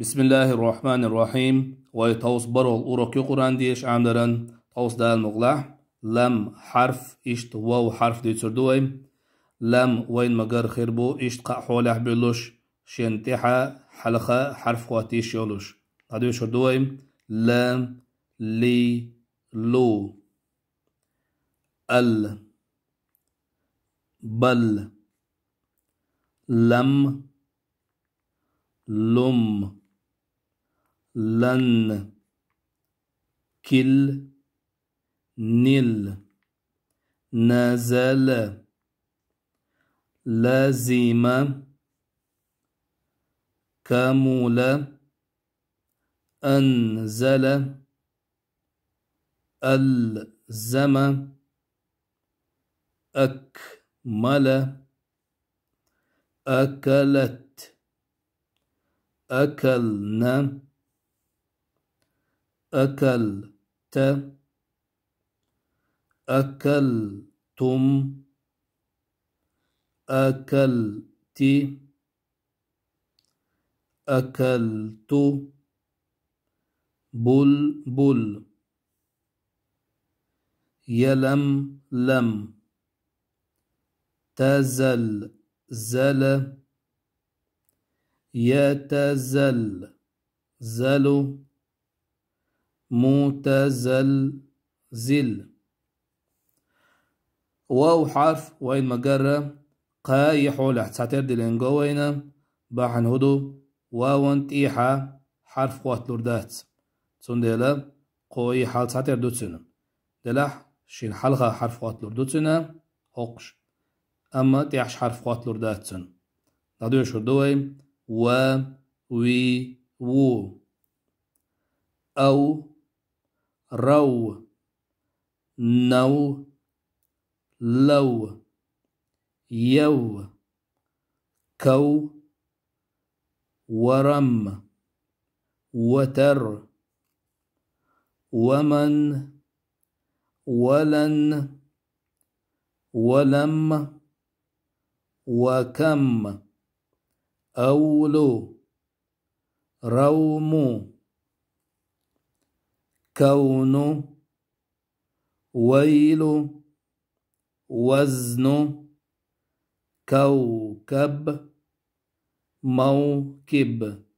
بسم الله الرحمن الرحيم وي توس برو الأورق يقران ديش عمدران توس دا المغلع لم حرف إشت واو حرف دي تردوي لم وين مجر بو إشت قا حوله بلوش تيحا حلقة حرف خواتيش يولوش هدو شردوي لم لي لو ال بل لم لم لن كل نل نزل لازم كمل أنزل ألزم أكمل أكلت أكلنا أكلت أكلتم أكلت أكلت بلبل يلم لم تزل زل يتزل زلو متزلزل واو حرف وين مجرة قايح ولا دي لينجو وينا باحن هدو واو تيحا حرف قوات لوردات تون ديلا قوي حال دو تسنا دلاح شين حلغة حرف قوات لوردتنا أقش أما تيحش حرف قوات لورداتن نادو شردوي و وي وو أو رو نو لو يو كو ورم وتر ومن ولن ولم وكم أولو روم كون ويل وزن كوكب موكب